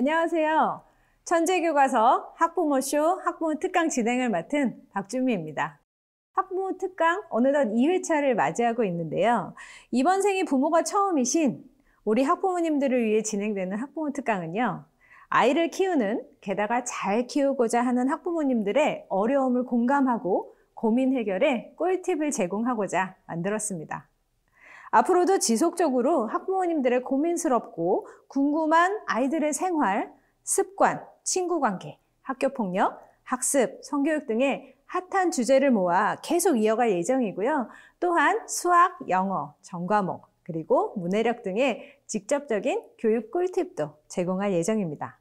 안녕하세요. 천재교과서 학부모쇼 학부모 특강 진행을 맡은 박준미입니다. 학부모 특강 어느덧 2회차를 맞이하고 있는데요. 이번 생에 부모가 처음이신 우리 학부모님들을 위해 진행되는 학부모 특강은요. 아이를 키우는, 게다가 잘 키우고자 하는 학부모님들의 어려움을 공감하고 고민 해결에 꿀팁을 제공하고자 만들었습니다. 앞으로도 지속적으로 학부모님들의 고민스럽고 궁금한 아이들의 생활, 습관, 친구 관계, 학교 폭력, 학습, 성교육 등의 핫한 주제를 모아 계속 이어갈 예정이고요. 또한 수학, 영어, 전과목, 그리고 문해력 등의 직접적인 교육 꿀팁도 제공할 예정입니다.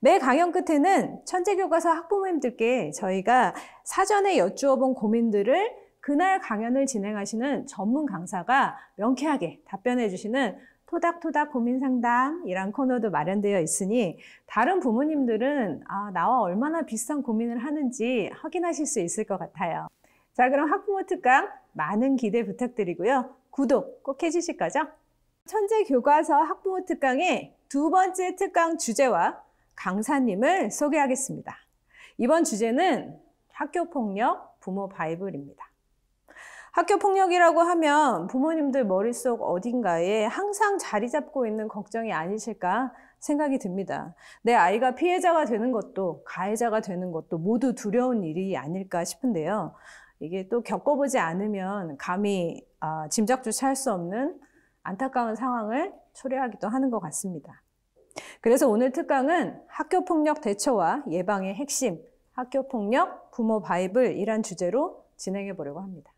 매 강연 끝에는 천재교과서 학부모님들께 저희가 사전에 여쭈어 본 고민들을 그날 강연을 진행하시는 전문 강사가 명쾌하게 답변해 주시는 토닥토닥 고민 상담이란 코너도 마련되어 있으니 다른 부모님들은 아, 나와 얼마나 비슷한 고민을 하는지 확인하실 수 있을 것 같아요. 자, 그럼 학부모 특강 많은 기대 부탁드리고요. 구독 꼭 해주실 거죠? 천재 교과서 학부모 특강의 두 번째 특강 주제와 강사님을 소개하겠습니다. 이번 주제는 학교 폭력 부모 바이블입니다. 학교 폭력이라고 하면 부모님들 머릿속 어딘가에 항상 자리 잡고 있는 걱정이 아니실까 생각이 듭니다. 내 아이가 피해자가 되는 것도 가해자가 되는 것도 모두 두려운 일이 아닐까 싶은데요. 이게 또 겪어보지 않으면 감히 아, 짐작조차 할 수 없는 안타까운 상황을 초래하기도 하는 것 같습니다. 그래서 오늘 특강은 학교폭력 대처와 예방의 핵심, 학교폭력 부모 바이블이란 주제로 진행해 보려고 합니다.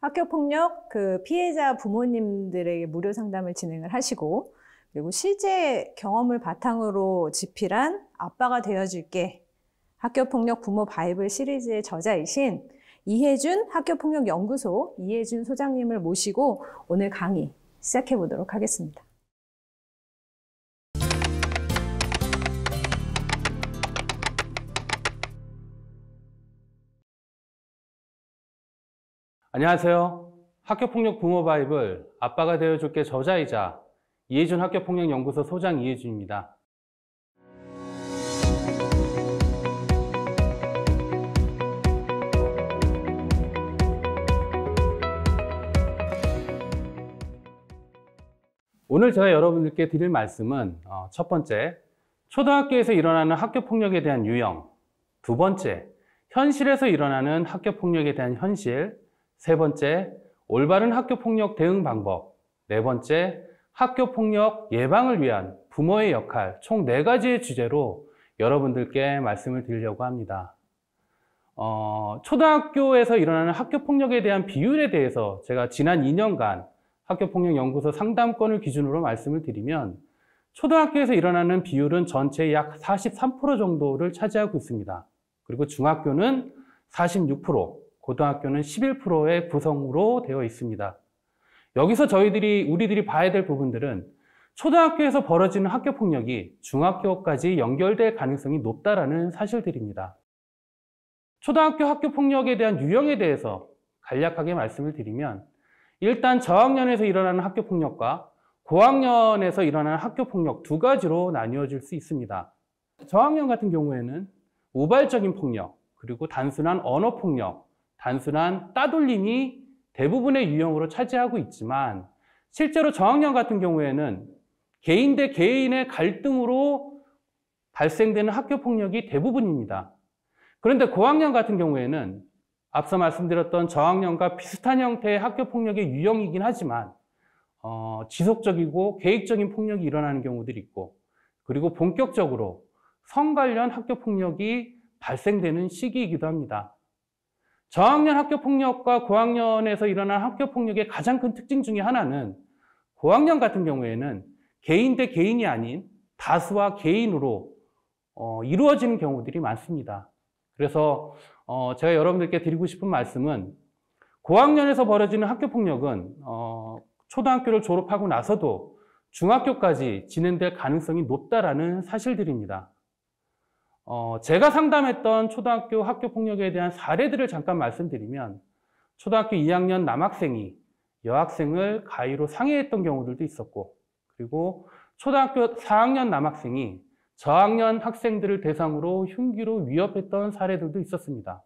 학교 폭력 그 피해자 부모님들에게 무료 상담을 진행을 하시고 그리고 실제 경험을 바탕으로 집필한 아빠가 되어줄게 학교 폭력 부모 바이블 시리즈의 저자이신 이혜준 학교폭력연구소 이혜준 소장님을 모시고 오늘 강의 시작해 보도록 하겠습니다. 안녕하세요. 학교폭력 부모바이블 아빠가 되어줄게 저자이자 이혜준 학교폭력연구소 소장 이혜준입니다 오늘 제가 여러분들께 드릴 말씀은 어, 첫 번째, 초등학교에서 일어나는 학교폭력에 대한 유형, 두 번째, 현실에서 일어나는 학교폭력에 대한 현실, 세 번째, 올바른 학교 폭력 대응 방법. 네 번째, 학교 폭력 예방을 위한 부모의 역할 총 네 가지의 주제로 여러분들께 말씀을 드리려고 합니다. 어, 초등학교에서 일어나는 학교 폭력에 대한 비율에 대해서 제가 지난 2년간 학교 폭력 연구소 상담권을 기준으로 말씀을 드리면 초등학교에서 일어나는 비율은 전체의 약 43% 정도를 차지하고 있습니다. 그리고 중학교는 46%, 고등학교는 11%의 구성으로 되어 있습니다. 여기서 저희들이 우리들이 봐야 될 부분들은 초등학교에서 벌어지는 학교 폭력이 중학교까지 연결될 가능성이 높다라는 사실들입니다. 초등학교 학교 폭력에 대한 유형에 대해서 간략하게 말씀을 드리면 일단 저학년에서 일어나는 학교 폭력과 고학년에서 일어나는 학교 폭력 두 가지로 나뉘어질 수 있습니다. 저학년 같은 경우에는 우발적인 폭력, 그리고 단순한 언어 폭력, 단순한 따돌림이 대부분의 유형으로 차지하고 있지만 실제로 저학년 같은 경우에는 개인 대 개인의 갈등으로 발생되는 학교 폭력이 대부분입니다. 그런데 고학년 같은 경우에는 앞서 말씀드렸던 저학년과 비슷한 형태의 학교 폭력의 유형이긴 하지만 어, 지속적이고 계획적인 폭력이 일어나는 경우들이 있고 그리고 본격적으로 성 관련 학교 폭력이 발생되는 시기이기도 합니다. 저학년 학교 폭력과 고학년에서 일어난 학교 폭력의 가장 큰 특징 중의 하나는 고학년 같은 경우에는 개인 대 개인이 아닌 다수와 개인으로 어, 이루어지는 경우들이 많습니다. 그래서 어, 제가 여러분들께 드리고 싶은 말씀은 고학년에서 벌어지는 학교 폭력은 어, 초등학교를 졸업하고 나서도 중학교까지 진행될 가능성이 높다라는 사실들입니다. 어, 제가 상담했던 초등학교 학교 폭력에 대한 사례들을 잠깐 말씀드리면 초등학교 2학년 남학생이 여학생을 가위로 상해했던 경우들도 있었고 그리고 초등학교 4학년 남학생이 저학년 학생들을 대상으로 흉기로 위협했던 사례들도 있었습니다.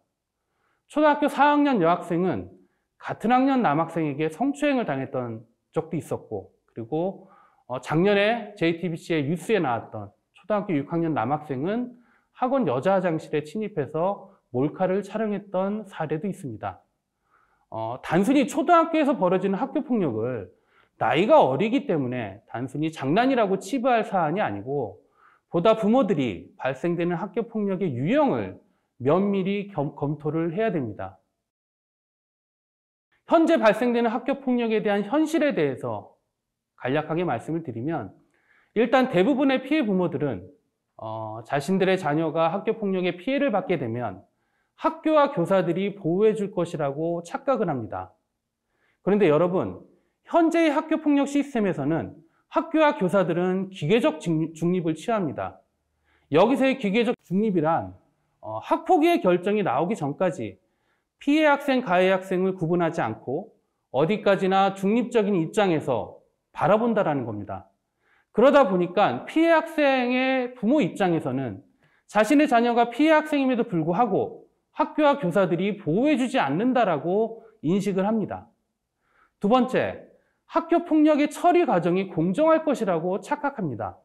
초등학교 4학년 여학생은 같은 학년 남학생에게 성추행을 당했던 적도 있었고 그리고 어, 작년에 JTBC의 뉴스에 나왔던 초등학교 6학년 남학생은 학원 여자 화장실에 침입해서 몰카를 촬영했던 사례도 있습니다. 어, 단순히 초등학교에서 벌어지는 학교 폭력을 나이가 어리기 때문에 단순히 장난이라고 치부할 사안이 아니고 보다 부모들이 발생되는 학교 폭력의 유형을 면밀히 겸, 검토를 해야 됩니다. 현재 발생되는 학교 폭력에 대한 현실에 대해서 간략하게 말씀을 드리면 일단 대부분의 피해 부모들은 어, 자신들의 자녀가 학교 폭력에 피해를 받게 되면 학교와 교사들이 보호해 줄 것이라고 착각을 합니다. 그런데 여러분, 현재의 학교 폭력 시스템에서는 학교와 교사들은 기계적 중립을 취합니다. 여기서의 기계적 중립이란 어, 학폭위의 결정이 나오기 전까지 피해 학생, 가해 학생을 구분하지 않고 어디까지나 중립적인 입장에서 바라본다라는 겁니다. 그러다 보니까 피해 학생의 부모 입장에서는 자신의 자녀가 피해 학생임에도 불구하고 학교와 교사들이 보호해주지 않는다라고 인식을 합니다. 두 번째, 학교 폭력의 처리 과정이 공정할 것이라고 착각합니다.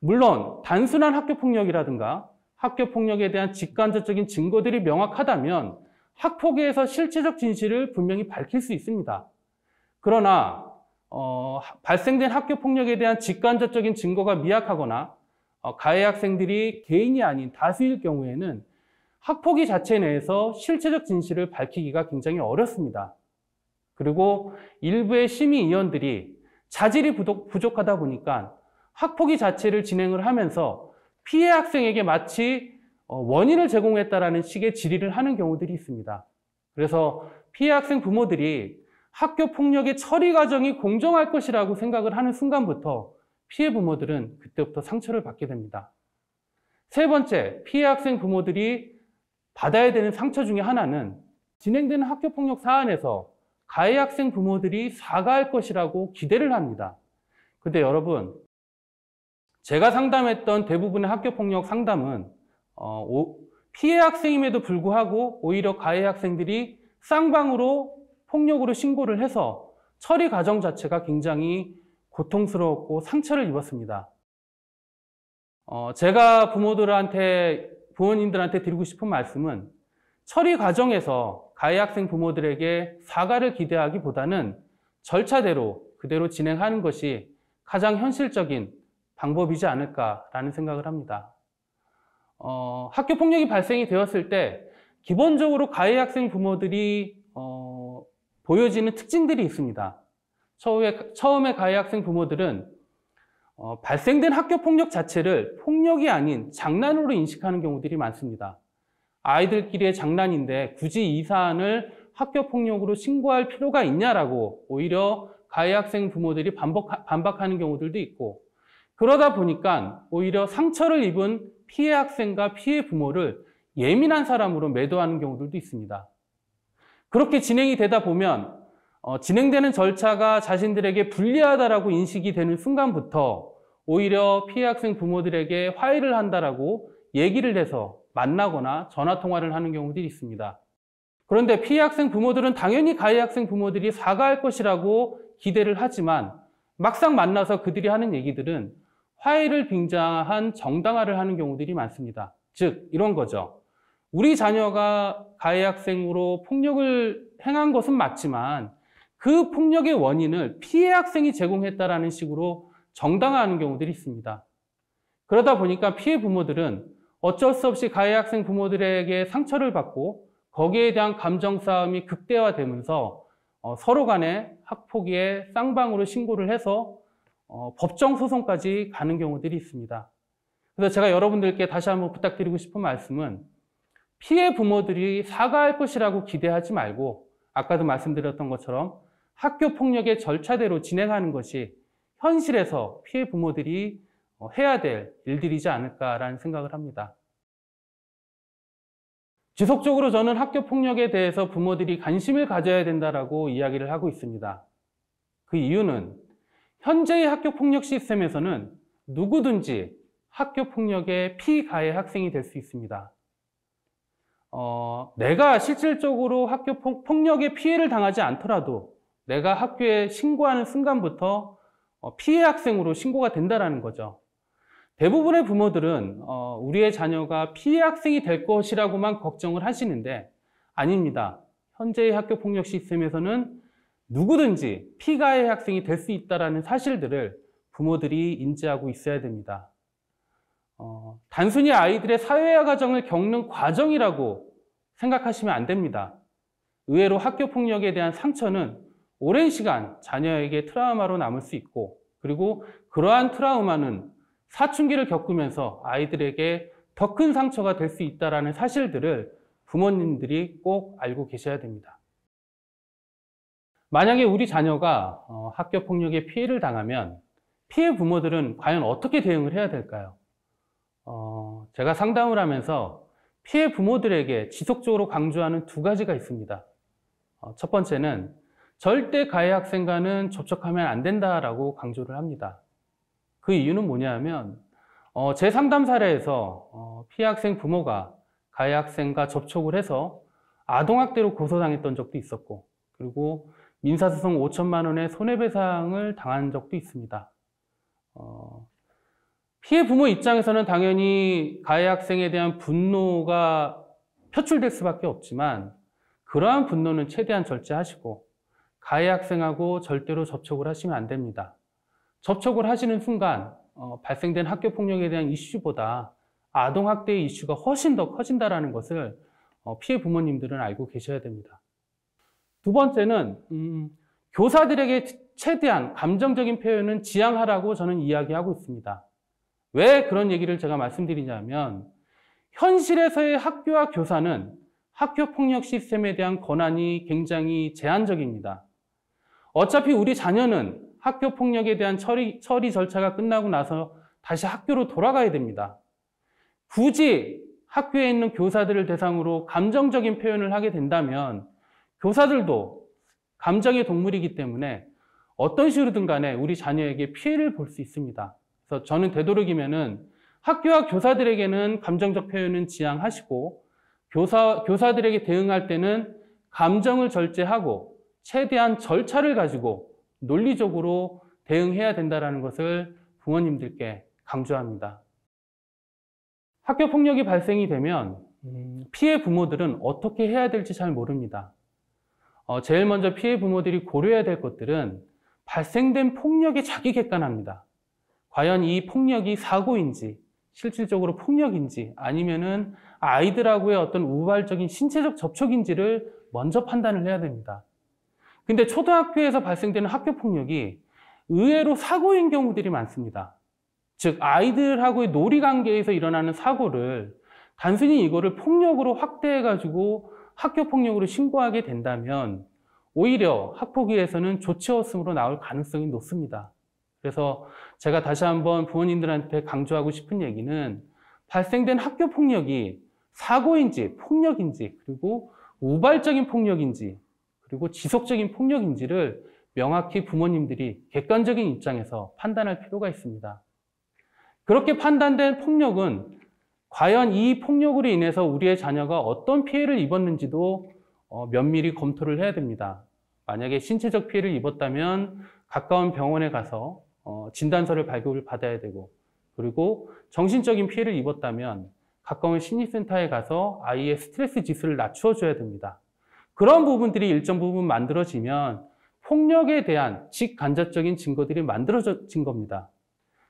물론 단순한 학교 폭력이라든가 학교 폭력에 대한 직간접적인 증거들이 명확하다면 학폭에서 실체적 진실을 분명히 밝힐 수 있습니다. 그러나 어, 발생된 학교 폭력에 대한 직간접적인 증거가 미약하거나 어, 가해 학생들이 개인이 아닌 다수일 경우에는 학폭위 자체 내에서 실체적 진실을 밝히기가 굉장히 어렵습니다. 그리고 일부의 심의위원들이 자질이 부족, 하다 보니까 학폭위 자체를 진행을 하면서 피해 학생에게 마치 어, 원인을 제공했다라는 식의 질의를 하는 경우들이 있습니다. 그래서 피해 학생 부모들이 학교 폭력의 처리 과정이 공정할 것이라고 생각을 하는 순간부터 피해 부모들은 그때부터 상처를 받게 됩니다. 세 번째, 피해 학생 부모들이 받아야 되는 상처 중의 하나는 진행되는 학교 폭력 사안에서 가해 학생 부모들이 사과할 것이라고 기대를 합니다. 근데 여러분, 제가 상담했던 대부분의 학교 폭력 상담은 어, 피해 학생임에도 불구하고 오히려 가해 학생들이 쌍방으로 폭력으로 신고를 해서 처리 과정 자체가 굉장히 고통스러웠고 상처를 입었습니다. 어, 제가 부모들한테, 부모님들한테 드리고 싶은 말씀은 처리 과정에서 가해 학생 부모들에게 사과를 기대하기보다는 절차대로 그대로 진행하는 것이 가장 현실적인 방법이지 않을까라는 생각을 합니다. 어, 학교 폭력이 발생이 되었을 때 기본적으로 가해 학생 부모들이 보여지는 특징들이 있습니다. 처음에, 처음에 가해 학생 부모들은 어, 발생된 학교 폭력 자체를 폭력이 아닌 장난으로 인식하는 경우들이 많습니다. 아이들끼리의 장난인데 굳이 이 사안을 학교 폭력으로 신고할 필요가 있냐라고 오히려 가해 학생 부모들이 반복, 반박하는 경우들도 있고 그러다 보니까 오히려 상처를 입은 피해 학생과 피해 부모를 예민한 사람으로 매도하는 경우들도 있습니다. 그렇게 진행이 되다 보면 어, 진행되는 절차가 자신들에게 불리하다라고 인식이 되는 순간부터 오히려 피해 학생 부모들에게 화해를 한다라고 얘기를 해서 만나거나 전화 통화를 하는 경우들이 있습니다. 그런데 피해 학생 부모들은 당연히 가해 학생 부모들이 사과할 것이라고 기대를 하지만 막상 만나서 그들이 하는 얘기들은 화해를 빙자한 정당화를 하는 경우들이 많습니다. 즉 이런 거죠. 우리 자녀가 가해 학생으로 폭력을 행한 것은 맞지만 그 폭력의 원인을 피해 학생이 제공했다라는 식으로 정당화하는 경우들이 있습니다. 그러다 보니까 피해 부모들은 어쩔 수 없이 가해 학생 부모들에게 상처를 받고 거기에 대한 감정 싸움이 극대화되면서 어, 서로 간에 학폭위에 쌍방으로 신고를 해서 어, 법정 소송까지 가는 경우들이 있습니다. 그래서 제가 여러분들께 다시 한번 부탁드리고 싶은 말씀은 피해 부모들이 사과할 것이라고 기대하지 말고 아까도 말씀드렸던 것처럼 학교 폭력의 절차대로 진행하는 것이 현실에서 피해 부모들이 어, 해야 될 일들이지 않을까라는 생각을 합니다. 지속적으로 저는 학교 폭력에 대해서 부모들이 관심을 가져야 된다라고 이야기를 하고 있습니다. 그 이유는 현재의 학교 폭력 시스템에서는 누구든지 학교 폭력의 피가해 학생이 될 수 있습니다. 어, 내가 실질적으로 학교 폭력에 피해를 당하지 않더라도 내가 학교에 신고하는 순간부터 어, 피해 학생으로 신고가 된다라는 거죠. 대부분의 부모들은 어, 우리의 자녀가 피해 학생이 될 것이라고만 걱정을 하시는데 아닙니다. 현재의 학교 폭력 시스템에서는 누구든지 피가의 학생이 될 수 있다라는 사실들을 부모들이 인지하고 있어야 됩니다. 어, 단순히 아이들의 사회화 과정을 겪는 과정이라고 생각하시면 안 됩니다. 의외로 학교 폭력에 대한 상처는 오랜 시간 자녀에게 트라우마로 남을 수 있고 그리고 그러한 트라우마는 사춘기를 겪으면서 아이들에게 더 큰 상처가 될 수 있다는 사실들을 부모님들이 꼭 알고 계셔야 됩니다. 만약에 우리 자녀가 어, 학교 폭력에 피해를 당하면 피해 부모들은 과연 어떻게 대응을 해야 될까요? 어, 제가 상담을 하면서 피해 부모들에게 지속적으로 강조하는 두 가지가 있습니다. 어, 첫 번째는 절대 가해 학생과는 접촉하면 안 된다라고 강조를 합니다. 그 이유는 뭐냐 하면 어, 제 상담 사례에서 어, 피해 학생 부모가 가해 학생과 접촉을 해서 아동학대로 고소당했던 적도 있었고 그리고 민사소송 5천만 원의 손해배상을 당한 적도 있습니다. 어, 피해 부모 입장에서는 당연히 가해 학생에 대한 분노가 표출될 수밖에 없지만 그러한 분노는 최대한 절제하시고 가해 학생하고 절대로 접촉을 하시면 안 됩니다. 접촉을 하시는 순간 어, 발생된 학교 폭력에 대한 이슈보다 아동 학대의 이슈가 훨씬 더 커진다라는 것을 어, 피해 부모님들은 알고 계셔야 됩니다. 두 번째는 음, 교사들에게 최대한 감정적인 표현은 지양하라고 저는 이야기하고 있습니다. 왜 그런 얘기를 제가 말씀드리냐면 현실에서의 학교와 교사는 학교 폭력 시스템에 대한 권한이 굉장히 제한적입니다. 어차피 우리 자녀는 학교 폭력에 대한 처리, 처리 절차가 끝나고 나서 다시 학교로 돌아가야 됩니다. 굳이 학교에 있는 교사들을 대상으로 감정적인 표현을 하게 된다면 교사들도 감정의 동물이기 때문에 어떤 식으로든 간에 우리 자녀에게 피해를 볼 수 있습니다. 그래서 저는 되도록이면은 학교와 교사들에게는 감정적 표현은 지양하시고 교사 교사들에게 대응할 때는 감정을 절제하고 최대한 절차를 가지고 논리적으로 대응해야 된다라는 것을 부모님들께 강조합니다. 학교 폭력이 발생이 되면 음, 피해 부모들은 어떻게 해야 될지 잘 모릅니다. 어, 제일 먼저 피해 부모들이 고려해야 될 것들은 발생된 폭력이 자기 객관화입니다 과연 이 폭력이 사고인지 실질적으로 폭력인지 아니면은 아이들하고의 어떤 우발적인 신체적 접촉인지를 먼저 판단을 해야 됩니다. 근데 초등학교에서 발생되는 학교 폭력이 의외로 사고인 경우들이 많습니다. 즉 아이들하고의 놀이 관계에서 일어나는 사고를 단순히 이거를 폭력으로 확대해 가지고 학교 폭력으로 신고하게 된다면 오히려 학폭위에서는 조치였음으로 나올 가능성이 높습니다. 그래서 제가 다시 한번 부모님들한테 강조하고 싶은 얘기는 발생된 학교 폭력이 사고인지 폭력인지 그리고 우발적인 폭력인지 그리고 지속적인 폭력인지를 명확히 부모님들이 객관적인 입장에서 판단할 필요가 있습니다. 그렇게 판단된 폭력은 과연 이 폭력으로 인해서 우리의 자녀가 어떤 피해를 입었는지도 어, 면밀히 검토를 해야 됩니다. 만약에 신체적 피해를 입었다면 가까운 병원에 가서 어, 진단서를 발급을 받아야 되고 그리고 정신적인 피해를 입었다면 가까운 심리센터에 가서 아이의 스트레스 지수를 낮추어줘야 됩니다. 그런 부분들이 일정 부분 만들어지면 폭력에 대한 직간접적인 증거들이 만들어진 겁니다.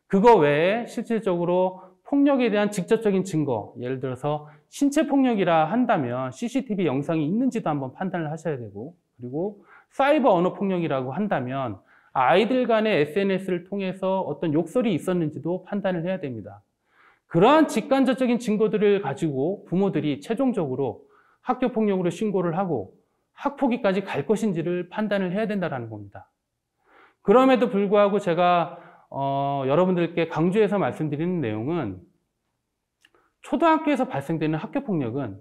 그거 외에 실질적으로 폭력에 대한 직접적인 증거, 예를 들어서 신체 폭력이라 한다면 CCTV 영상이 있는지도 한번 판단을 하셔야 되고, 그리고 사이버 언어 폭력이라고 한다면 아이들 간의 SNS를 통해서 어떤 욕설이 있었는지도 판단을 해야 됩니다. 그러한 직간접적인 증거들을 가지고 부모들이 최종적으로 학교 폭력으로 신고를 하고 학폭위까지 갈 것인지를 판단을 해야 된다라는 겁니다. 그럼에도 불구하고 제가 어, 여러분들께 강조해서 말씀드리는 내용은 초등학교에서 발생되는 학교 폭력은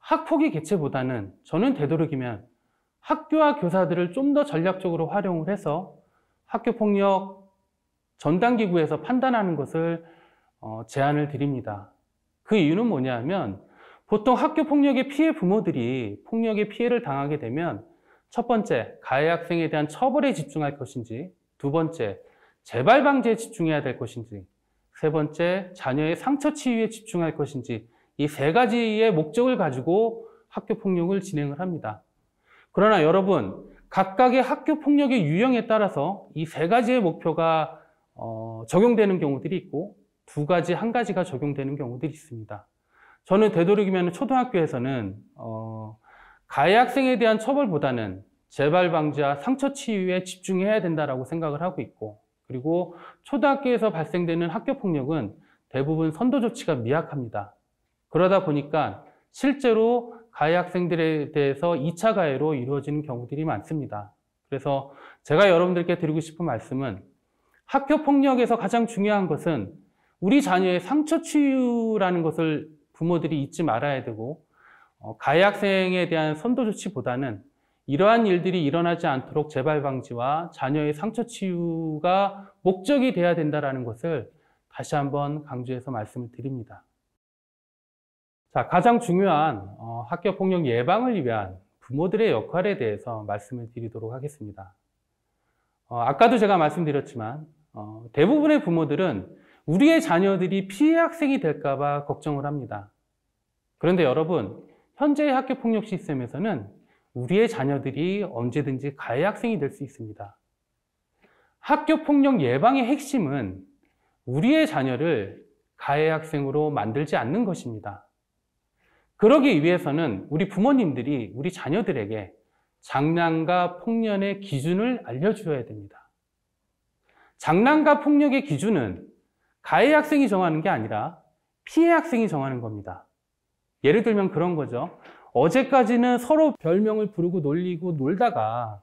학폭위 개최보다는 저는 되도록이면 학교와 교사들을 좀 더 전략적으로 활용을 해서 학교폭력 전담기구에서 판단하는 것을 어, 제안을 드립니다. 그 이유는 뭐냐 하면 보통 학교폭력의 피해 부모들이 폭력의 피해를 당하게 되면 첫 번째, 가해 학생에 대한 처벌에 집중할 것인지 두 번째, 재발 방지에 집중해야 될 것인지 세 번째, 자녀의 상처 치유에 집중할 것인지 이 세 가지의 목적을 가지고 학교 폭력을 진행을 합니다. 그러나 여러분, 각각의 학교 폭력의 유형에 따라서 이 세 가지의 목표가 어, 적용되는 경우들이 있고 두 가지, 한 가지가 적용되는 경우들이 있습니다. 저는 되도록이면 초등학교에서는 어, 가해 학생에 대한 처벌보다는 재발 방지와 상처 치유에 집중해야 된다라고 생각을 하고 있고 그리고 초등학교에서 발생되는 학교 폭력은 대부분 선도 조치가 미약합니다. 그러다 보니까 실제로 가해 학생들에 대해서 2차 가해로 이루어지는 경우들이 많습니다. 그래서 제가 여러분들께 드리고 싶은 말씀은 학교 폭력에서 가장 중요한 것은 우리 자녀의 상처 치유라는 것을 부모들이 잊지 말아야 되고 어, 가해 학생에 대한 선도 조치보다는 이러한 일들이 일어나지 않도록 재발 방지와 자녀의 상처 치유가 목적이 돼야 된다라는 것을 다시 한번 강조해서 말씀을 드립니다. 자, 가장 중요한 어, 학교 폭력 예방을 위한 부모들의 역할에 대해서 말씀을 드리도록 하겠습니다. 어, 아까도 제가 말씀드렸지만 어, 대부분의 부모들은 우리의 자녀들이 피해 학생이 될까봐 걱정을 합니다. 그런데 여러분, 현재의 학교 폭력 시스템에서는 우리의 자녀들이 언제든지 가해 학생이 될 수 있습니다. 학교 폭력 예방의 핵심은 우리의 자녀를 가해 학생으로 만들지 않는 것입니다. 그러기 위해서는 우리 부모님들이 우리 자녀들에게 장난과 폭력의 기준을 알려주어야 됩니다. 장난과 폭력의 기준은 가해 학생이 정하는 게 아니라 피해 학생이 정하는 겁니다. 예를 들면 그런 거죠. 어제까지는 서로 별명을 부르고 놀리고 놀다가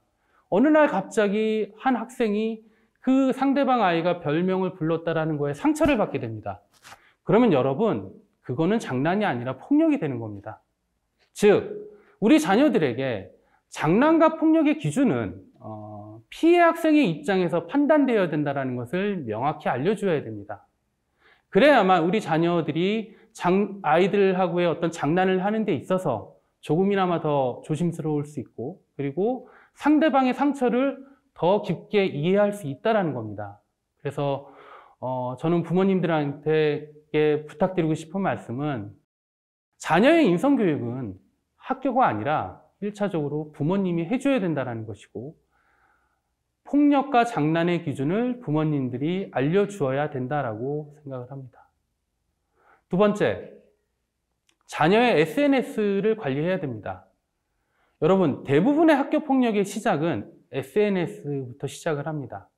어느 날 갑자기 한 학생이 그 상대방 아이가 별명을 불렀다라는 거에 상처를 받게 됩니다. 그러면 여러분, 그거는 장난이 아니라 폭력이 되는 겁니다. 즉, 우리 자녀들에게 장난과 폭력의 기준은 어, 피해 학생의 입장에서 판단되어야 된다는 것을 명확히 알려줘야 됩니다. 그래야만 우리 자녀들이 장, 아이들하고의 어떤 장난을 하는 데 있어서 조금이나마 더 조심스러울 수 있고 그리고 상대방의 상처를 더 깊게 이해할 수 있다는 겁니다. 그래서 어, 저는 부모님들한테 부탁드리고 싶은 말씀은 자녀의 인성교육은 학교가 아니라 1차적으로 부모님이 해줘야 된다는 것이고 폭력과 장난의 기준을 부모님들이 알려주어야 된다라고 생각을 합니다. 두 번째, 자녀의 SNS를 관리해야 됩니다. 여러분, 대부분의 학교 폭력의 시작은 SNS부터 시작을 합니다.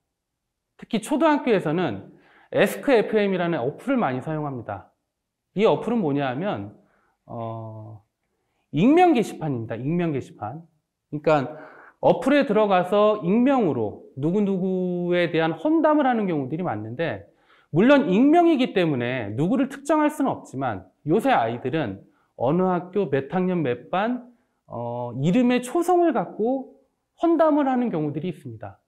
특히 초등학교에서는 에스크 FM이라는 어플을 많이 사용합니다. 이 어플은 뭐냐 하면 어, 익명 게시판입니다. 익명 게시판. 그러니까 어플에 들어가서 익명으로 누구누구에 대한 헌담을 하는 경우들이 많은데 물론 익명이기 때문에 누구를 특정할 수는 없지만 요새 아이들은 어느 학교 몇 학년 몇 반, 어, 이름의 초성을 갖고 헌담을 하는 경우들이 있습니다.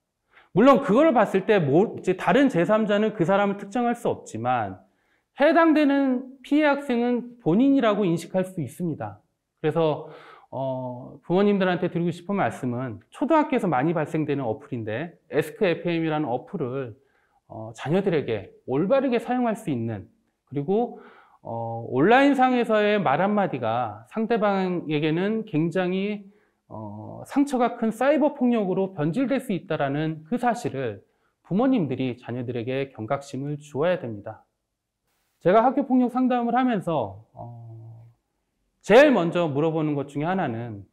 물론 그걸 봤을 때 다른 제3자는 그 사람을 특정할 수 없지만 해당되는 피해 학생은 본인이라고 인식할 수 있습니다. 그래서 어, 부모님들한테 드리고 싶은 말씀은 초등학교에서 많이 발생되는 어플인데 에스크 FM이라는 어플을 어, 자녀들에게 올바르게 사용할 수 있는 그리고 어, 온라인상에서의 말 한마디가 상대방에게는 굉장히 어, 상처가 큰 사이버 폭력으로 변질될 수 있다라는 그 사실을 부모님들이 자녀들에게 경각심을 주어야 됩니다. 제가 학교 폭력 상담을 하면서 어, 제일 먼저 물어보는 것 중에 하나는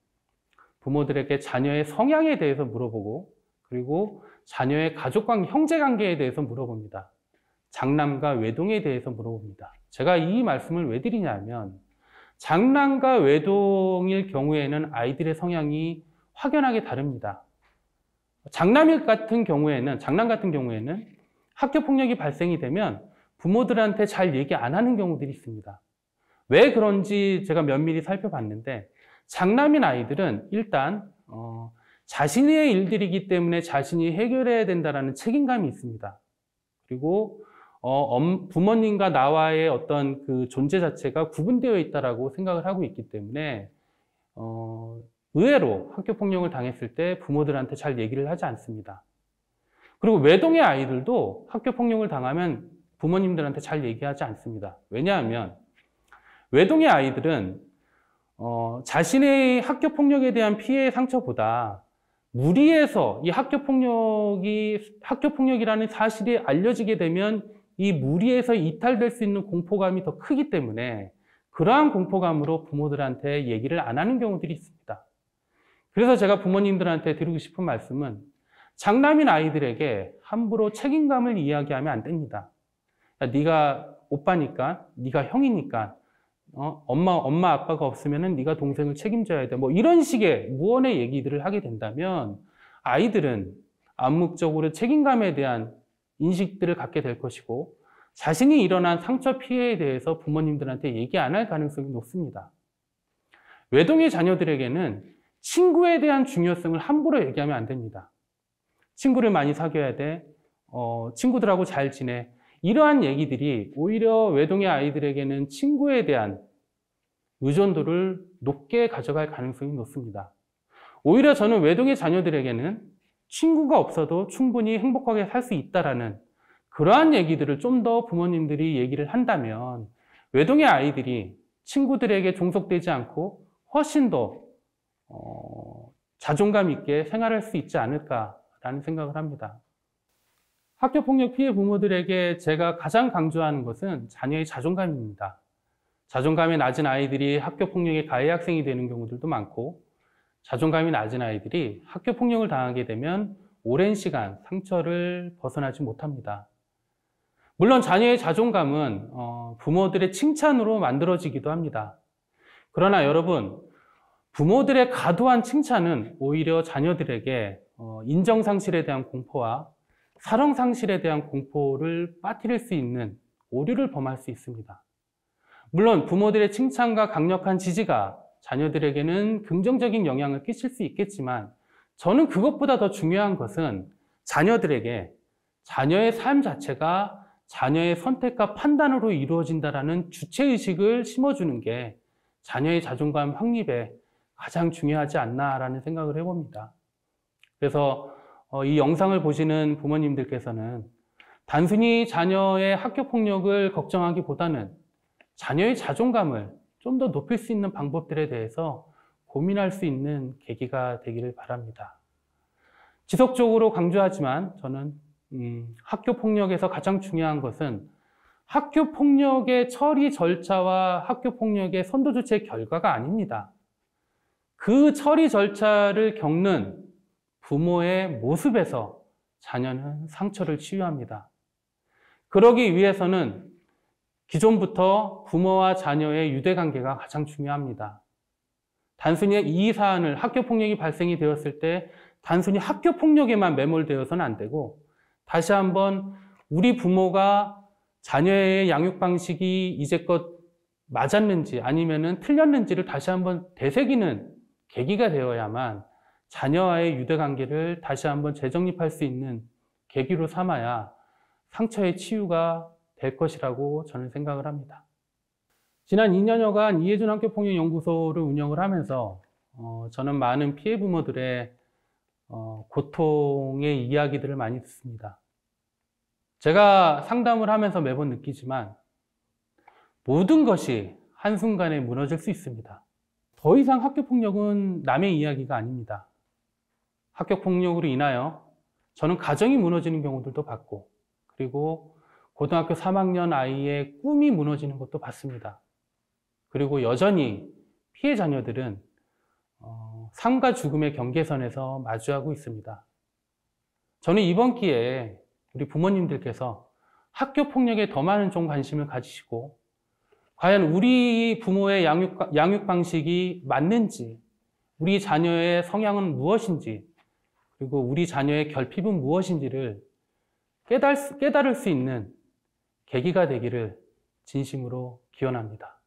부모들에게 자녀의 성향에 대해서 물어보고 그리고 자녀의 가족관, 형제 관계에 대해서 물어봅니다. 장남과 외동에 대해서 물어봅니다. 제가 이 말씀을 왜 드리냐면 장난과 외동일 경우에는 아이들의 성향이 확연하게 다릅니다. 장남일 같은 경우에는 장남 같은 경우에는 학교 폭력이 발생이 되면 부모들한테 잘 얘기 안 하는 경우들이 있습니다. 왜 그런지 제가 면밀히 살펴봤는데 장남인 아이들은 일단 어, 자신의 일들이기 때문에 자신이 해결해야 된다라는 책임감이 있습니다. 그리고 어, 부모님과 나와의 어떤 그 존재 자체가 구분되어 있다라고 생각을 하고 있기 때문에 어, 의외로 학교 폭력을 당했을 때 부모들한테 잘 얘기를 하지 않습니다. 그리고 외동의 아이들도 학교 폭력을 당하면 부모님들한테 잘 얘기하지 않습니다. 왜냐하면 외동의 아이들은 어, 자신의 학교 폭력에 대한 피해의 상처보다 무리해서 이 학교 폭력이 학교 폭력이라는 사실이 알려지게 되면 이 무리에서 이탈될 수 있는 공포감이 더 크기 때문에 그러한 공포감으로 부모들한테 얘기를 안 하는 경우들이 있습니다. 그래서 제가 부모님들한테 드리고 싶은 말씀은 장남인 아이들에게 함부로 책임감을 이야기하면 안 됩니다. 야, 그러니까 네가 오빠니까, 네가 형이니까, 어? 엄마 엄마 아빠가 없으면은 네가 동생을 책임져야 돼. 뭐 이런 식의 무언의 얘기들을 하게 된다면 아이들은 암묵적으로 책임감에 대한 인식들을 갖게 될 것이고 자신이 일어난 상처 피해에 대해서 부모님들한테 얘기 안 할 가능성이 높습니다. 외동의 자녀들에게는 친구에 대한 중요성을 함부로 얘기하면 안 됩니다. 친구를 많이 사귀어야 돼. 어, 친구들하고 잘 지내. 이러한 얘기들이 오히려 외동의 아이들에게는 친구에 대한 의존도를 높게 가져갈 가능성이 높습니다. 오히려 저는 외동의 자녀들에게는 친구가 없어도 충분히 행복하게 살 수 있다라는 그러한 얘기들을 좀 더 부모님들이 얘기를 한다면 외동의 아이들이 친구들에게 종속되지 않고 훨씬 더 어, 자존감 있게 생활할 수 있지 않을까라는 생각을 합니다. 학교폭력 피해 부모들에게 제가 가장 강조하는 것은 자녀의 자존감입니다. 자존감이 낮은 아이들이 학교폭력의 가해 학생이 되는 경우들도 많고 자존감이 낮은 아이들이 학교 폭력을 당하게 되면 오랜 시간 상처를 벗어나지 못합니다. 물론 자녀의 자존감은 어, 부모들의 칭찬으로 만들어지기도 합니다. 그러나 여러분, 부모들의 과도한 칭찬은 오히려 자녀들에게 어, 인정상실에 대한 공포와 사랑상실에 대한 공포를 빠뜨릴 수 있는 오류를 범할 수 있습니다. 물론 부모들의 칭찬과 강력한 지지가 자녀들에게는 긍정적인 영향을 끼칠 수 있겠지만 저는 그것보다 더 중요한 것은 자녀들에게 자녀의 삶 자체가 자녀의 선택과 판단으로 이루어진다라는 주체의식을 심어주는 게 자녀의 자존감 확립에 가장 중요하지 않나라는 생각을 해봅니다. 그래서 어, 이 영상을 보시는 부모님들께서는 단순히 자녀의 학교 폭력을 걱정하기보다는 자녀의 자존감을 좀더 높일 수 있는 방법들에 대해서 고민할 수 있는 계기가 되기를 바랍니다. 지속적으로 강조하지만 저는 음, 학교 폭력에서 가장 중요한 것은 학교 폭력의 처리 절차와 학교 폭력의 선도 조치의 결과가 아닙니다. 그 처리 절차를 겪는 부모의 모습에서 자녀는 상처를 치유합니다. 그러기 위해서는 기존부터 부모와 자녀의 유대 관계가 가장 중요합니다. 단순히 이 사안을 학교 폭력이 발생이 되었을 때 단순히 학교 폭력에만 매몰되어서는 안 되고 다시 한번 우리 부모가 자녀의 양육 방식이 이제껏 맞았는지 아니면 틀렸는지를 다시 한번 되새기는 계기가 되어야만 자녀와의 유대 관계를 다시 한번 재정립할 수 있는 계기로 삼아야 상처의 치유가 될 것이라고 저는 생각을 합니다. 지난 2년여간 이해준 학교폭력연구소를 운영을 하면서 어, 저는 많은 피해 부모들의 어, 고통의 이야기들을 많이 듣습니다. 제가 상담을 하면서 매번 느끼지만 모든 것이 한순간에 무너질 수 있습니다. 더 이상 학교폭력은 남의 이야기가 아닙니다. 학교폭력으로 인하여 저는 가정이 무너지는 경우들도 봤고, 그리고 고등학교 3학년 아이의 꿈이 무너지는 것도 봤습니다. 그리고 여전히 피해 자녀들은 어, 삶과 죽음의 경계선에서 마주하고 있습니다. 저는 이번 기회에 우리 부모님들께서 학교 폭력에 더 많은 좀 관심을 가지시고 과연 우리 부모의 양육, 양육 방식이 맞는지 우리 자녀의 성향은 무엇인지 그리고 우리 자녀의 결핍은 무엇인지를 깨달, 깨달을 수 있는 계기가 되기를 진심으로 기원합니다.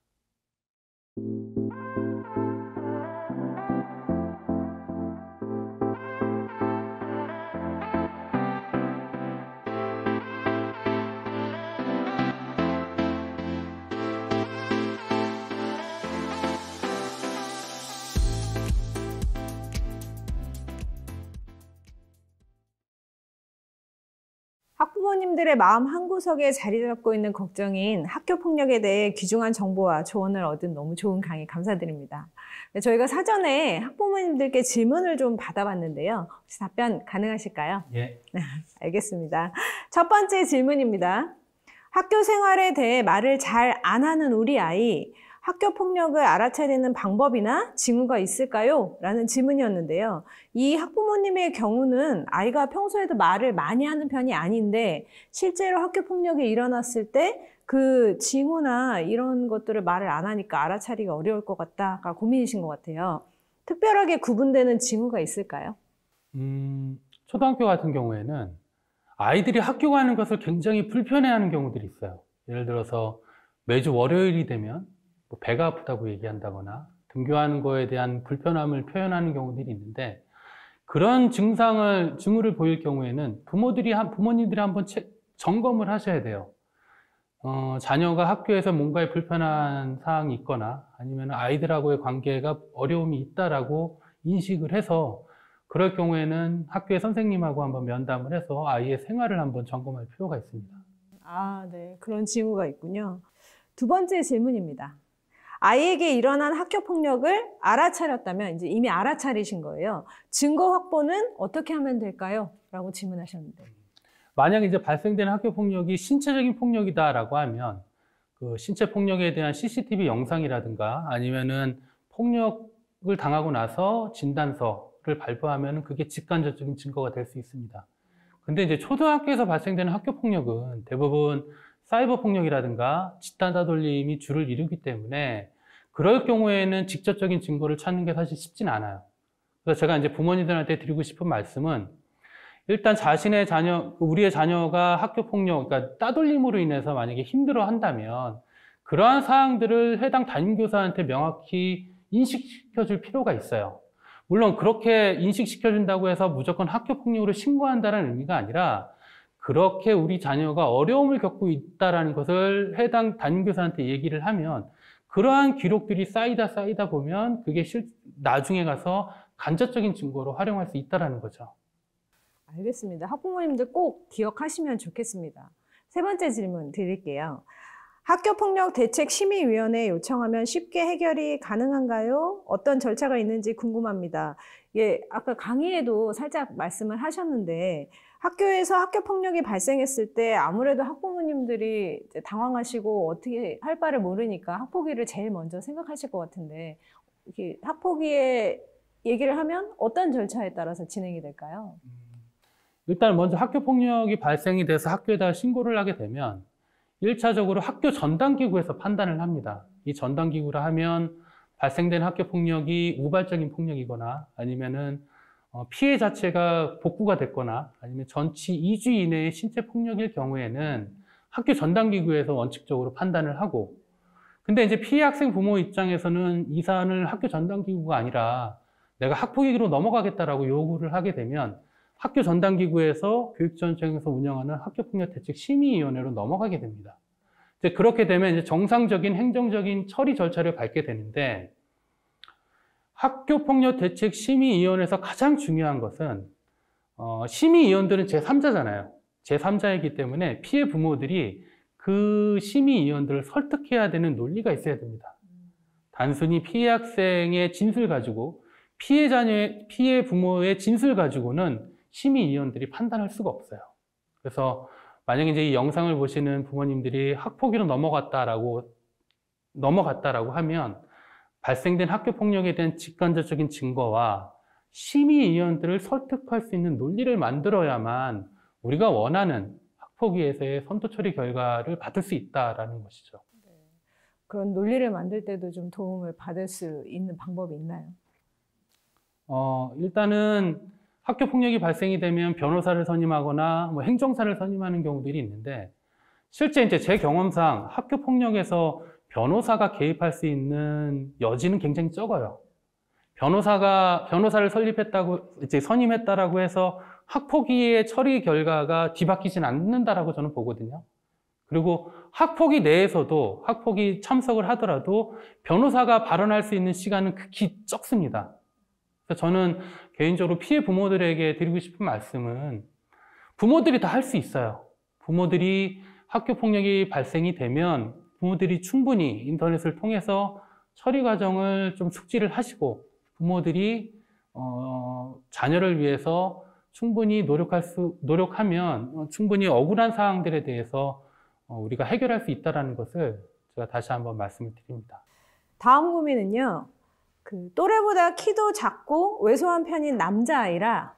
학 부모님들의 마음 한구석에 자리 잡고 있는 걱정인 학교 폭력에 대해 귀중한 정보와 조언을 얻은 너무 좋은 강의 감사드립니다. 네, 저희가 사전에 학부모님들께 질문을 좀 받아봤는데요. 혹시 답변 가능하실까요? 예. 네, 알겠습니다. 첫 번째 질문입니다. 학교 생활에 대해 말을 잘 안 하는 우리 아이, 학교 폭력을 알아차리는 방법이나 징후가 있을까요? 라는 질문이었는데요. 이 학부모님의 경우는 아이가 평소에도 말을 많이 하는 편이 아닌데 실제로 학교 폭력이 일어났을 때 그 징후나 이런 것들을 말을 안 하니까 알아차리기 어려울 것 같다가 고민이신 것 같아요. 특별하게 구분되는 징후가 있을까요? 음, 초등학교 같은 경우에는 아이들이 학교 가는 것을 굉장히 불편해하는 경우들이 있어요. 예를 들어서 매주 월요일이 되면 뭐 배가 아프다고 얘기한다거나 등교하는 거에 대한 불편함을 표현하는 경우들이 있는데 그런 증상을 증후를 보일 경우에는 부모들이 한 부모님들이 한번 체, 점검을 하셔야 돼요. 어, 자녀가 학교에서 뭔가에 불편한 사항이 있거나 아니면 아이들하고의 관계가 어려움이 있다라고 인식을 해서 그럴 경우에는 학교의 선생님하고 한번 면담을 해서 아이의 생활을 한번 점검할 필요가 있습니다. 아, 네. 그런 징후가 있군요. 두 번째 질문입니다. 아이에게 일어난 학교 폭력을 알아차렸다면 이제 이미 알아차리신 거예요. 증거 확보는 어떻게 하면 될까요? 라고 질문하셨는데. 만약 이제 발생된 학교 폭력이 신체적인 폭력이다라고 하면 그 신체 폭력에 대한 CCTV 영상이라든가 아니면은 폭력을 당하고 나서 진단서를 발표하면 그게 직간접적인 증거가 될 수 있습니다. 근데 이제 초등학교에서 발생되는 학교 폭력은 대부분 사이버 폭력이라든가 집단다 돌림이 주를 이루기 때문에 그럴 경우에는 직접적인 증거를 찾는 게 사실 쉽진 않아요. 그래서 제가 이제 부모님들한테 드리고 싶은 말씀은 일단 자신의 자녀, 그 우리의 자녀가 학교 폭력, 그러니까 따돌림으로 인해서 만약에 힘들어 한다면 그러한 사항들을 해당 담임교사한테 명확히 인식시켜줄 필요가 있어요. 물론 그렇게 인식시켜준다고 해서 무조건 학교 폭력으로 신고한다는 의미가 아니라 그렇게 우리 자녀가 어려움을 겪고 있다라는 것을 해당 담임교사한테 얘기를 하면 그러한 기록들이 쌓이다 쌓이다 보면 그게 실, 나중에 가서 간접적인 증거로 활용할 수 있다라는 거죠. 알겠습니다. 학부모님들 꼭 기억하시면 좋겠습니다. 세 번째 질문 드릴게요. 학교폭력 대책심의위원회 요청하면 쉽게 해결이 가능한가요? 어떤 절차가 있는지 궁금합니다. 예, 아까 강의에도 살짝 말씀을 하셨는데, 학교에서 학교 폭력이 발생했을 때 아무래도 학부모님들이 당황하시고 어떻게 할 바를 모르니까 학폭위를 제일 먼저 생각하실 것 같은데 이렇게 학폭위에 얘기를 하면 어떤 절차에 따라서 진행이 될까요? 음, 일단 먼저 학교 폭력이 발생이 돼서 학교에다 신고를 하게 되면 일차적으로 학교 전담기구에서 판단을 합니다. 이 전담기구라 하면 발생된 학교 폭력이 우발적인 폭력이거나 아니면은 어, 피해 자체가 복구가 됐거나 아니면 전치 2주 이내에 신체 폭력일 경우에는 학교 전담기구에서 원칙적으로 판단을 하고 근데 이제 피해 학생 부모 입장에서는 이 사안을 학교 전담기구가 아니라 내가 학폭위기로 넘어가겠다라고 요구를 하게 되면 학교 전담기구에서 교육전쟁에서 운영하는 학교폭력대책 심의위원회로 넘어가게 됩니다. 이제 그렇게 되면 이제 정상적인 행정적인 처리 절차를 밟게 되는데 학교폭력대책심의위원회에서 가장 중요한 것은 어, 심의위원들은 제3자잖아요. 제3자이기 때문에 피해 부모들이 그 심의위원들을 설득해야 되는 논리가 있어야 됩니다. 단순히 피해 학생의 진술 가지고 피해 자녀의, 피해 부모의 진술 가지고는 심의위원들이 판단할 수가 없어요. 그래서 만약에 이제 이 영상을 보시는 부모님들이 학폭위로 넘어갔다라고, 넘어갔다라고 하면 발생된 학교 폭력에 대한 직관적인 증거와 심의위원들을 설득할 수 있는 논리를 만들어야만 우리가 원하는 학폭위에서의 선도 처리 결과를 받을 수 있다라는 것이죠. 네. 그런 논리를 만들 때도 좀 도움을 받을 수 있는 방법이 있나요? 어, 일단은 학교 폭력이 발생이 되면 변호사를 선임하거나 뭐 행정사를 선임하는 경우들이 있는데 실제 이제 제 경험상 학교 폭력에서 변호사가 개입할 수 있는 여지는 굉장히 적어요. 변호사가 변호사를 설립했다고 이제 선임했다라고 해서 학폭위의 처리 결과가 뒤바뀌진 않는다라고 저는 보거든요. 그리고 학폭위 내에서도 학폭위 참석을 하더라도 변호사가 발언할 수 있는 시간은 극히 적습니다. 그래서 저는 개인적으로 피해 부모들에게 드리고 싶은 말씀은 부모들이 다 할 수 있어요. 부모들이 학교 폭력이 발생이 되면 부모들이 충분히 인터넷을 통해서 처리 과정을 좀 숙지를 하시고 부모들이 어, 자녀를 위해서 충분히 노력할 수 노력하면 어, 충분히 억울한 사항들에 대해서 어, 우리가 해결할 수 있다라는 것을 제가 다시 한번 말씀을 드립니다. 다음 고민은요. 그 또래보다 키도 작고 왜소한 편인 남자아이라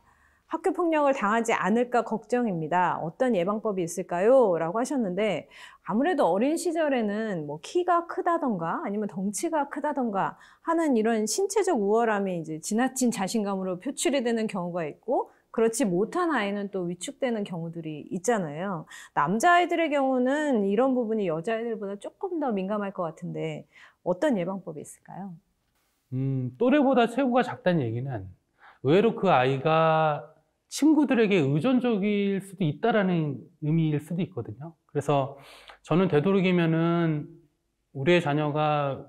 학교 폭력을 당하지 않을까 걱정입니다. 어떤 예방법이 있을까요? 라고 하셨는데 아무래도 어린 시절에는 뭐 키가 크다던가 아니면 덩치가 크다던가 하는 이런 신체적 우월함이 이제 지나친 자신감으로 표출이 되는 경우가 있고 그렇지 못한 아이는 또 위축되는 경우들이 있잖아요. 남자아이들의 경우는 이런 부분이 여자아이들보다 조금 더 민감할 것 같은데 어떤 예방법이 있을까요? 음, 또래보다 체구가 작다는 얘기는 의외로 그 아이가 친구들에게 의존적일 수도 있다라는 의미일 수도 있거든요. 그래서 저는 되도록이면은 우리의 자녀가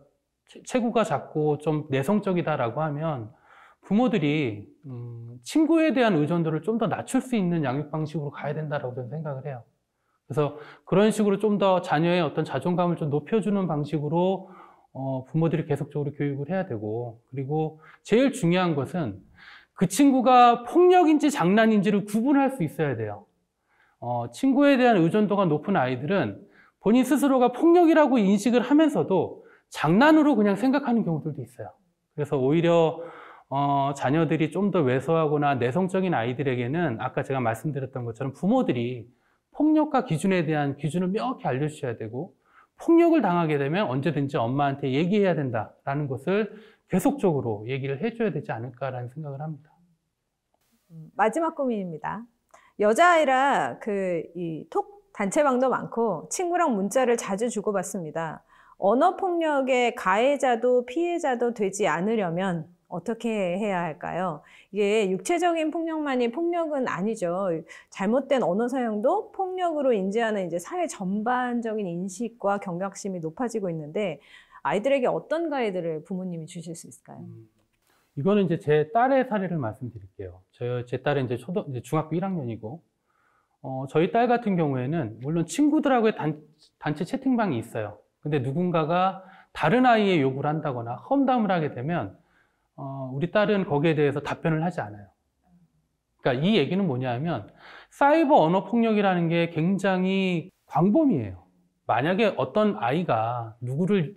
체구가 작고 좀 내성적이다라고 하면 부모들이 음, 친구에 대한 의존도를 좀 더 낮출 수 있는 양육 방식으로 가야 된다라고 저는 생각을 해요. 그래서 그런 식으로 좀 더 자녀의 어떤 자존감을 좀 높여주는 방식으로 어, 부모들이 계속적으로 교육을 해야 되고 그리고 제일 중요한 것은 그 친구가 폭력인지 장난인지를 구분할 수 있어야 돼요. 어, 친구에 대한 의존도가 높은 아이들은 본인 스스로가 폭력이라고 인식을 하면서도 장난으로 그냥 생각하는 경우들도 있어요. 그래서 오히려 어, 자녀들이 좀 더 왜소하거나 내성적인 아이들에게는 아까 제가 말씀드렸던 것처럼 부모들이 폭력과 기준에 대한 기준을 명확히 알려주셔야 되고 폭력을 당하게 되면 언제든지 엄마한테 얘기해야 된다라는 것을 계속적으로 얘기를 해줘야 되지 않을까라는 생각을 합니다. 음, 마지막 고민입니다. 여자아이라 그 이 톡 단체방도 많고 친구랑 문자를 자주 주고받습니다. 언어폭력의 가해자도 피해자도 되지 않으려면 어떻게 해야 할까요? 이게 육체적인 폭력만이 폭력은 아니죠. 잘못된 언어 사용도 폭력으로 인지하는 이제 사회 전반적인 인식과 경각심이 높아지고 있는데 아이들에게 어떤 가이드를 부모님이 주실 수 있을까요? 음, 이거는 이제 제 딸의 사례를 말씀드릴게요. 저, 제 딸은 이제 초등, 이제 중학교 1학년이고, 어, 저희 딸 같은 경우에는 물론 친구들하고의 단, 단체 채팅방이 있어요. 근데 누군가가 다른 아이의 욕을 한다거나 험담을 하게 되면 어, 우리 딸은 거기에 대해서 답변을 하지 않아요. 그러니까 이 얘기는 뭐냐면 사이버 언어 폭력이라는 게 굉장히 광범위해요. 만약에 어떤 아이가 누구를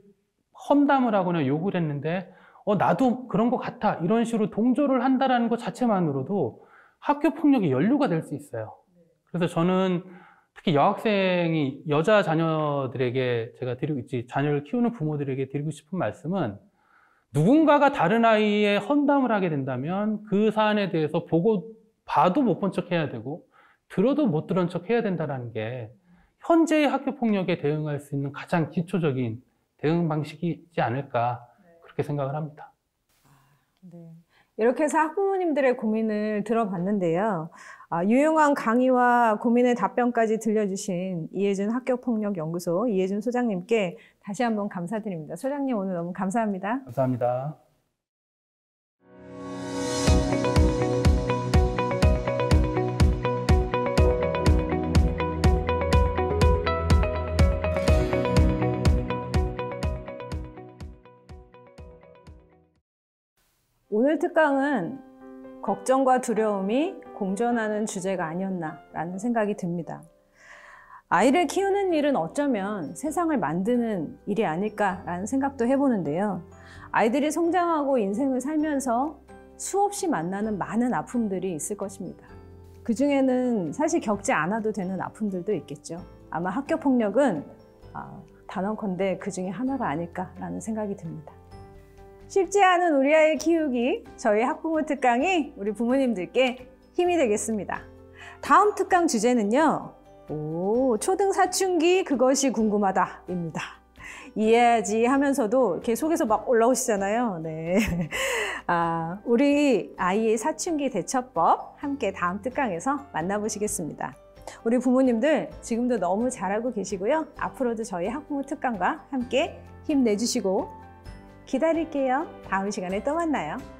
험담을 하거나 욕을 했는데 어 나도 그런 것 같아 이런 식으로 동조를 한다라는 것 자체만으로도 학교 폭력의 연루가 될 수 있어요. 그래서 저는 특히 여학생이 여자 자녀들에게 제가 드리고 있지 자녀를 키우는 부모들에게 드리고 싶은 말씀은 누군가가 다른 아이의 헌담을 하게 된다면 그 사안에 대해서 보고 봐도 못 본척 해야 되고 들어도 못 들은 척 해야 된다는게 현재의 학교 폭력에 대응할 수 있는 가장 기초적인 대응 방식이지 않을까 네. 그렇게 생각을 합니다. 아, 네. 이렇게 해서 학부모님들의 고민을 들어봤는데요. 아, 유용한 강의와 고민의 답변까지 들려주신 이혜준 학교폭력연구소 이혜준 소장님께 다시 한번 감사드립니다. 소장님 오늘 너무 감사합니다. 감사합니다. 오늘 특강은 걱정과 두려움이 공존하는 주제가 아니었나라는 생각이 듭니다. 아이를 키우는 일은 어쩌면 세상을 만드는 일이 아닐까라는 생각도 해보는데요. 아이들이 성장하고 인생을 살면서 수없이 만나는 많은 아픔들이 있을 것입니다. 그 중에는 사실 겪지 않아도 되는 아픔들도 있겠죠. 아마 학교폭력은 아, 단언컨대 그 중에 하나가 아닐까라는 생각이 듭니다. 쉽지 않은 우리 아이 키우기 저희 학부모 특강이 우리 부모님들께 힘이 되겠습니다. 다음 특강 주제는요. 오, 초등 사춘기 그것이 궁금하다입니다. 이해하지 하면서도 이렇게 속에서 막 올라오시잖아요. 네. 아, 우리 아이의 사춘기 대처법 함께 다음 특강에서 만나보시겠습니다. 우리 부모님들 지금도 너무 잘하고 계시고요. 앞으로도 저희 학부모 특강과 함께 힘내주시고 기다릴게요. 다음 시간에 또 만나요.